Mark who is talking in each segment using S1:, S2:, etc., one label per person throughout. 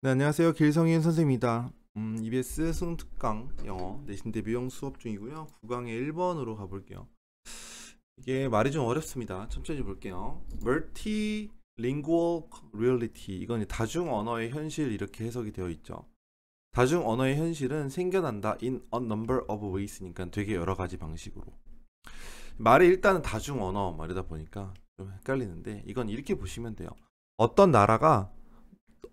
S1: 네, 안녕하세요. 길성인 선생입니다. 음, EBS 수능특강 영어 내신 대비 용 수업 중이고요. 9강의 1번으로 가볼게요. 이게 말이 좀 어렵습니다. 천천히 볼게요. Multilingual Reality 이건 다중 언어의 현실 이렇게 해석이 되어 있죠. 다중 언어의 현실은 생겨난다 in a number of ways니까 되게 여러 가지 방식으로 말이 일단은 다중 언어 말이다 보니까 좀 헷갈리는데 이건 이렇게 보시면 돼요. 어떤 나라가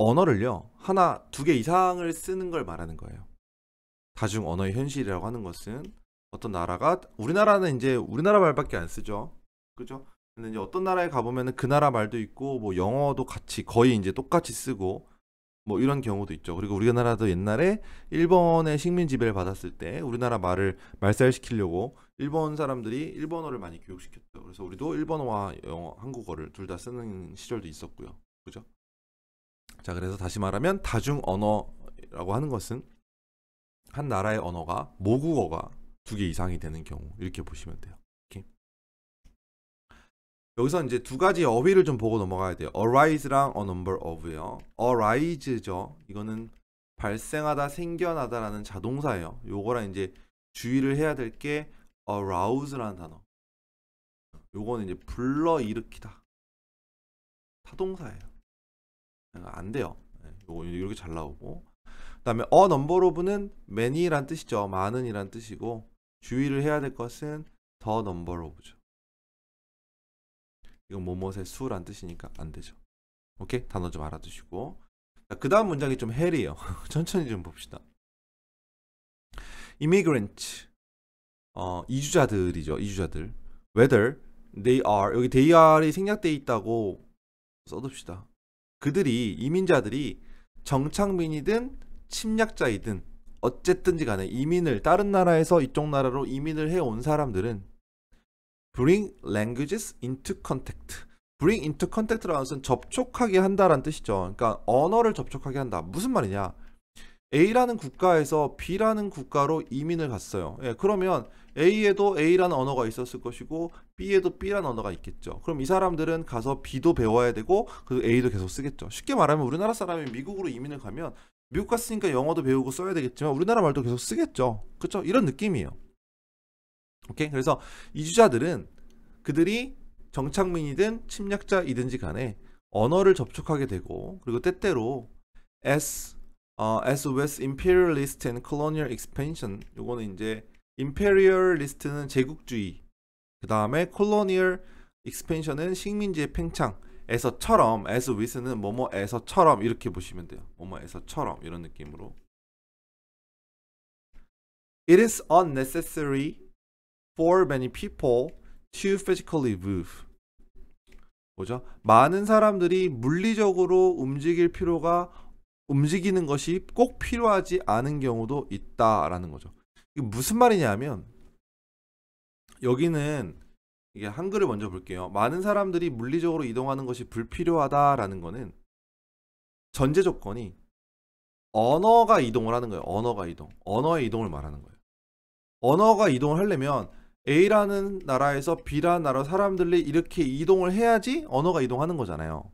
S1: 언어를요 하나 두 개 이상을 쓰는 걸 말하는 거예요. 다중 언어의 현실이라고 하는 것은 어떤 나라가 우리나라는 이제 우리나라 말밖에 안 쓰죠. 그죠? 근데 이제 어떤 나라에 가보면은 그 나라 말도 있고 뭐 영어도 같이 거의 이제 똑같이 쓰고 뭐 이런 경우도 있죠. 그리고 우리나라도 옛날에 일본의 식민 지배를 받았을 때 우리나라 말을 말살시키려고 일본 사람들이 일본어를 많이 교육시켰죠. 그래서 우리도 일본어와 영어, 한국어를 둘 다 쓰는 시절도 있었고요. 그죠? 자, 그래서 다시 말하면 다중 언어라고 하는 것은 한 나라의 언어가 모국어가 두 개 이상이 되는 경우 이렇게 보시면 돼요. 여기서 이제 두 가지 어휘를 좀 보고 넘어가야 돼요. arise랑 a number of예요. arise죠. 이거는 발생하다, 생겨나다라는 자동사예요. 요거랑 이제 주의를 해야 될 게 arouse라는 단어. 요거는 이제 불러 일으키다. 타동사예요. 어, 안 돼요. 예, 요거 이렇게 잘 나오고 그다음에 어 넘버 오브는 many란 뜻이죠. 많은이란 뜻이고 주의를 해야 될 것은 더 넘버 오브죠. 이건 뭐뭐의 수란 뜻이니까 안 되죠. 오케이 단어 좀 알아두시고 그 다음 문장이 좀 헬이에요. 천천히 좀 봅시다. immigrant 어, 이주자들이죠. 이주자들 whether they are 여기 they are이 생략되어 있다고 써둡시다. 그들이 이민자들이 정착민이든 침략자이든 어쨌든지 간에 이민을 다른 나라에서 이쪽 나라로 이민을 해 온 사람들은 bring languages into contact bring into contact라는 것은 접촉하게 한다라는 뜻이죠. 그러니까 언어를 접촉하게 한다. 무슨 말이냐? A라는 국가에서 B라는 국가로 이민을 갔어요. 예, 그러면 A에도 A라는 언어가 있었을 것이고 B에도 B라는 언어가 있겠죠. 그럼 이 사람들은 가서 B도 배워야 되고 그 A도 계속 쓰겠죠. 쉽게 말하면 우리나라 사람이 미국으로 이민을 가면 미국 갔으니까 영어도 배우고 써야 되겠지만 우리나라 말도 계속 쓰겠죠. 그렇죠? 이런 느낌이에요. 오케이? 그래서 이주자들은 그들이 정착민이든 침략자이든지 간에 언어를 접촉하게 되고 그리고 때때로 S 어, as with imperialist and colonial expansion 요거는 이제 imperialist는 제국주의 그 다음에 colonial expansion은 식민지의 팽창에서처럼 as with는 뭐뭐에서처럼 이렇게 보시면 돼요 뭐뭐에서처럼 이런 느낌으로 It is unnecessary for many people to physically move 뭐죠? 많은 사람들이 물리적으로 움직일 필요가 움직이는 것이 꼭 필요하지 않은 경우도 있다라는 거죠. 이게 무슨 말이냐면 여기는 이게 한글을 먼저 볼게요. 많은 사람들이 물리적으로 이동하는 것이 불필요하다라는 거는 전제 조건이 언어가 이동을 하는 거예요. 언어가 이동. 언어의 이동을 말하는 거예요. 언어가 이동을 하려면 A라는 나라에서 B라는 나라 사람들이 이렇게 이동을 해야지 언어가 이동하는 거잖아요.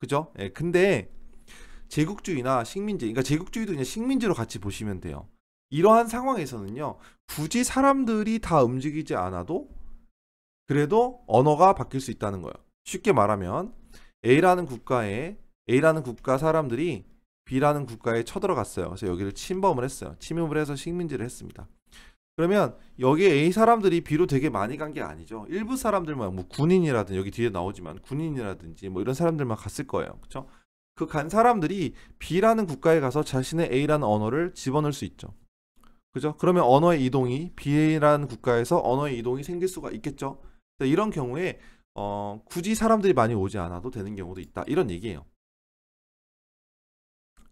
S1: 그죠? 예, 근데 제국주의나 식민지, 그러니까 제국주의도 그냥 식민지로 같이 보시면 돼요. 이러한 상황에서는요, 굳이 사람들이 다 움직이지 않아도 그래도 언어가 바뀔 수 있다는 거예요. 쉽게 말하면 A라는 국가에 A라는 국가 사람들이 B라는 국가에 쳐들어갔어요. 그래서 여기를 침범을 했어요. 침입을 해서 식민지를 했습니다. 그러면 여기 A 사람들이 B로 되게 많이 간 게 아니죠. 일부 사람들만 뭐 군인이라든지 여기 뒤에 나오지만 군인이라든지 뭐 이런 사람들만 갔을 거예요. 그렇죠? 그간 사람들이 B라는 국가에 가서 자신의 A라는 언어를 집어넣을 수 있죠. 그죠? 그러면 언어의 이동이 B라는 국가에서 언어의 이동이 생길 수가 있겠죠. 이런 경우에 어, 굳이 사람들이 많이 오지 않아도 되는 경우도 있다. 이런 얘기예요.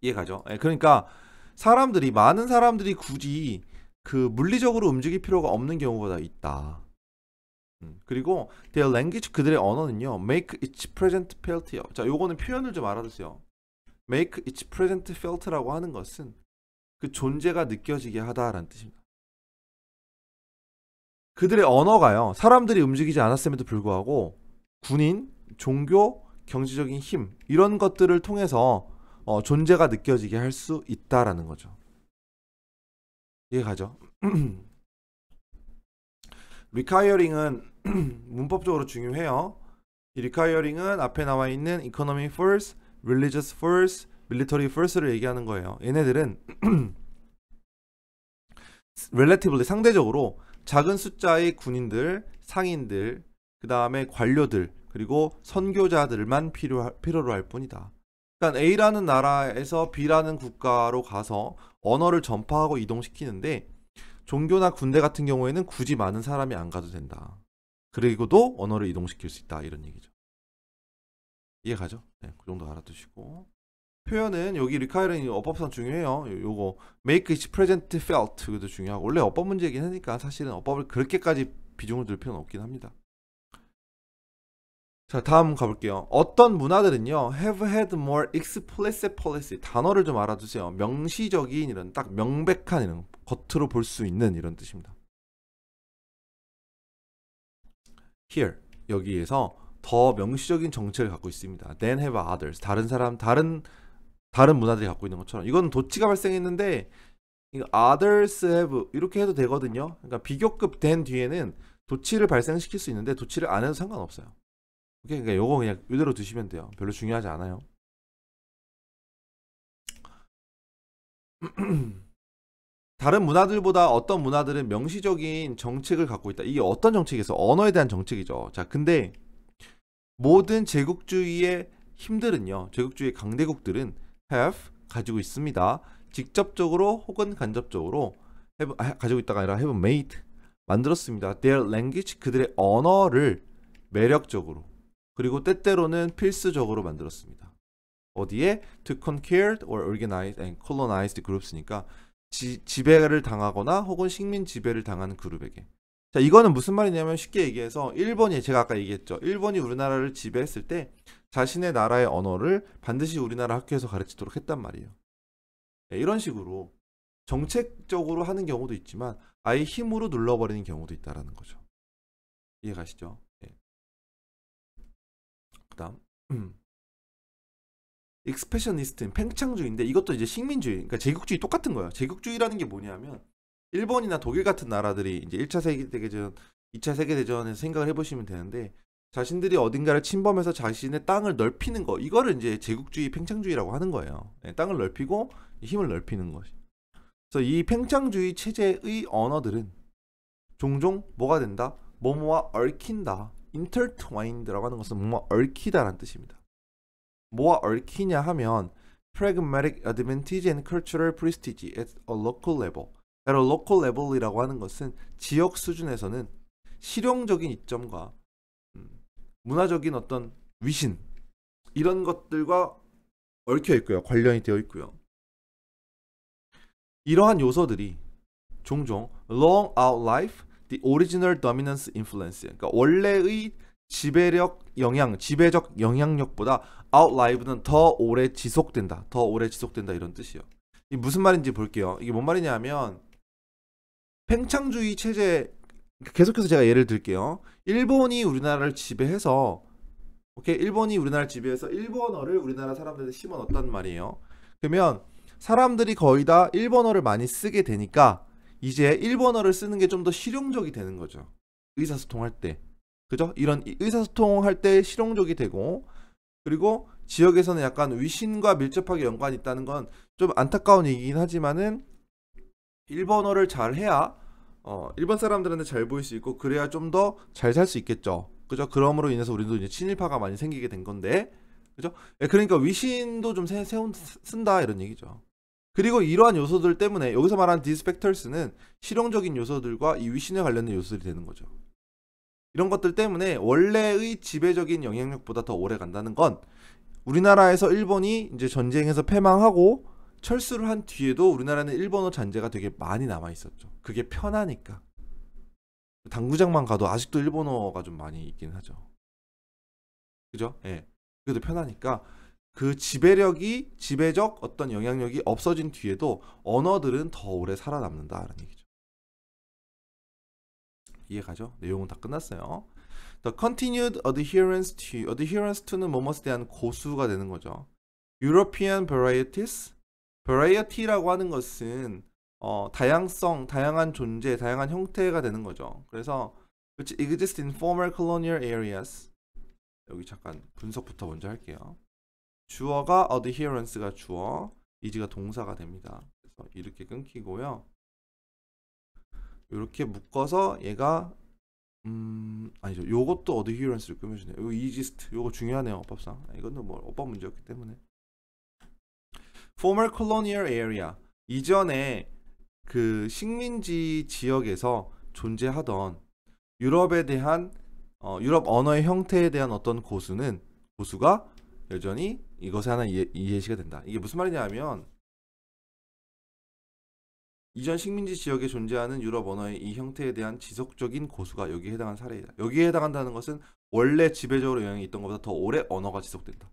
S1: 이해가죠? 예, 그러니까 사람들이 많은 사람들이 굳이 그 물리적으로 움직일 필요가 없는 경우보다 있다. 음, 그리고 their language 그들의 언어는요 make its present p e l t y 자 요거는 표현을 좀 알아두세요 make its present felt라고 하는 것은 그 존재가 느껴지게 하다라는 뜻입니다. 그들의 언어가요. 사람들이 움직이지 않았음에도 불구하고 군인, 종교, 경제적인 힘 이런 것들을 통해서 어, 존재가 느껴지게 할 수 있다라는 거죠. 이해가죠? 리카이어링은 문법적으로 중요해요. 이 리카이어링은 앞에 나와 있는 이코노미 o 스 y religious force, military force를 얘기하는 거예요. 얘네들은 relatively 상대적으로 작은 숫자의 군인들, 상인들, 그 다음에 관료들, 그리고 선교자들만 필요 필요로 할 뿐이다. 그러니까 A라는 나라에서 B라는 국가로 가서 언어를 전파하고 이동시키는데 종교나 군대 같은 경우에는 굳이 많은 사람이 안 가도 된다. 그리고도 언어를 이동시킬 수 있다 이런 얘기죠. 이해가죠? 네, 그 정도 알아두시고 표현은 여기 리카이어링 어법상 중요해요. 요거 make it present felt 이것도 중요하고 원래 어법 문제이긴 하니까 사실은 어법을 그렇게까지 비중을 둘 필요는 없긴 합니다. 자 다음 가볼게요. 어떤 문화들은요 have had more explicit policy 단어를 좀 알아두세요. 명시적인 이런 딱 명백한 이런 겉으로 볼 수 있는 이런 뜻입니다. here 여기에서 더 명시적인 정체를 갖고 있습니다. Than have others. 다른 사람, 다른 다른 문화들이 갖고 있는 것처럼 이건 도치가 발생했는데 이거 others have 이렇게 해도 되거든요. 그러니까 비교급 된 뒤에는 도치를 발생시킬 수 있는데 도치를 안 해도 상관없어요. 오케이, 그러니까 이거 그냥 이대로 두시면 돼요. 별로 중요하지 않아요. 다른 문화들보다 어떤 문화들은 명시적인 정책을 갖고 있다. 이게 어떤 정책에서 언어에 대한 정책이죠. 자, 근데 모든 제국주의의 힘들은요. 제국주의 강대국들은 have 가지고 있습니다. 직접적으로 혹은 간접적으로 have, 아, 가지고 있다가 아니라 have made 만들었습니다. Their language 그들의 언어를 매력적으로 그리고 때때로는 필수적으로 만들었습니다. 어디에 to c o n q u e r e or organized and colonized groups니까 지, 지배를 당하거나 혹은 식민 지배를 당하는 그룹에게 자, 이거는 무슨 말이냐면 쉽게 얘기해서 일본이 제가 아까 얘기했죠. 일본이 우리나라를 지배했을 때 자신의 나라의 언어를 반드시 우리나라 학교에서 가르치도록 했단 말이에요. 네, 이런 식으로 정책적으로 하는 경우도 있지만 아예 힘으로 눌러버리는 경우도 있다라는 거죠. 이해 가시죠? 네. 그다음 음. 익스페셔니스트 팽창주의인데 이것도 이제 식민주의, 그러니까 제국주의 똑같은 거예요. 제국주의라는 게 뭐냐면 일본이나 독일 같은 나라들이 이제 1차 세계대전, 2차 세계대전에서 생각을 해보시면 되는데 자신들이 어딘가를 침범해서 자신의 땅을 넓히는 거 이거를 이제 제국주의 팽창주의라고 하는 거예요. 예, 땅을 넓히고 힘을 넓히는 것이. 그래서 이 팽창주의 체제의 언어들은 종종 뭐가 된다? 뭐뭐와 얽힌다. intertwined라고 하는 것은 뭐뭐 와 얽히다라는 뜻입니다. 뭐와 얽히냐 하면 pragmatic advantage and cultural prestige at a local level. 따로 로컬 레벨이라고 하는 것은 지역 수준에서는 실용적인 이점과 음, 문화적인 어떤 위신 이런 것들과 얽혀 있고요. 관련이 되어 있고요. 이러한 요소들이 종종 long out life the original dominance influence 그러니까 원래의 지배력 영향, 지배적 영향력보다 outlive는 더 오래 지속된다. 더 오래 지속된다 이런 뜻이에요. 이 무슨 말인지 볼게요. 이게 뭔 말이냐면 팽창주의 체제 그러니까 계속해서 제가 예를 들게요. 일본이 우리나라를 지배해서 오케이 일본이 우리나라를 지배해서 일본어를 우리나라 사람들한테 심어 넣었단 말이에요. 그러면 사람들이 거의 다 일본어를 많이 쓰게 되니까 이제 일본어를 쓰는 게 좀 더 실용적이 되는 거죠. 의사소통할 때. 그죠? 이런 의사소통할 때 실용적이 되고 그리고 지역에서는 약간 위신과 밀접하게 연관이 있다는 건 좀 안타까운 얘기긴 하지만은 일본어를 잘 해야 어, 일본 사람들한테 잘 보일 수 있고 그래야 좀 더 잘 살 수 있겠죠. 그죠? 그러므로 인해서 우리도 이제 친일파가 많이 생기게 된 건데. 그죠? 예, 그러니까 위신도 좀 세, 세운 쓴다 이런 얘기죠. 그리고 이러한 요소들 때문에 여기서 말하는 디스펙터스는 실용적인 요소들과 이 위신에 관련된 요소들이 되는 거죠. 이런 것들 때문에 원래의 지배적인 영향력보다 더 오래 간다는 건 우리나라에서 일본이 이제 전쟁에서 패망하고 철수를 한 뒤에도 우리나라는 일본어 잔재가 되게 많이 남아 있었죠. 그게 편하니까. 당구장만 가도 아직도 일본어가 좀 많이 있긴 하죠. 그죠? 예. 그래도 편하니까 그 지배력이 지배적 어떤 영향력이 없어진 뒤에도 언어들은 더 오래 살아남는다라는 얘기죠. 이해가죠? 내용은 다 끝났어요. The continued adherence to adherence to는 뭐뭐에 대한 고수가 되는 거죠. European varieties variety라고 하는 것은 어, 다양성, 다양한 존재, 다양한 형태가 되는 거죠. 그래서 which exist in former colonial areas 여기 잠깐 분석부터 먼저 할게요. 주어가 adherence가 주어, is가 동사가 됩니다. 그래서 이렇게 끊기고요. 이렇게 묶어서 얘가 음 아니죠. 요것도 adherence를 꾸며주네요. 요 exist 요거 중요하네요. 법상 이거는 뭐 어법 문제였기 때문에. former colonial area 이전에 그 식민지 지역에서 존재하던 유럽에 대한 어, 유럽 언어의 형태에 대한 어떤 고수는 고수가 여전히 이것에 하나 이해시가 된다. 이게 무슨 말이냐면 이전 식민지 지역에 존재하는 유럽 언어의 이 형태에 대한 지속적인 고수가 여기에 해당한 사례이다. 여기에 해당한다는 것은 원래 지배적으로 영향이 있던 것보다 더 오래 언어가 지속된다.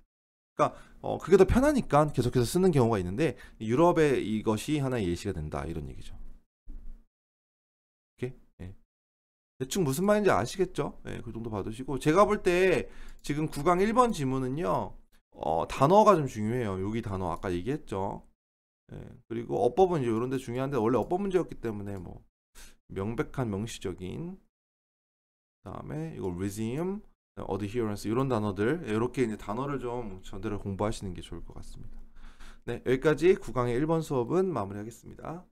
S1: 그러니까 어, 그게 더 편하니까 계속해서 쓰는 경우가 있는데 유럽의 이것이 하나의 예시가 된다 이런 얘기죠. 예. 대충 무슨 말인지 아시겠죠? 예, 그 정도 받으시고 제가 볼 때 지금 9강 1번 지문은요 어, 단어가 좀 중요해요. 여기 단어 아까 얘기했죠. 예, 그리고 어법은 이제 이런 데 중요한데 원래 어법 문제였기 때문에 뭐 명백한 명시적인 그다음에 이거 resume 어드히어런스 이런 단어들 이렇게 이제 단어를 좀 전대로 공부하시는 게 좋을 것 같습니다. 네, 여기까지 9강의 1번 수업은 마무리하겠습니다.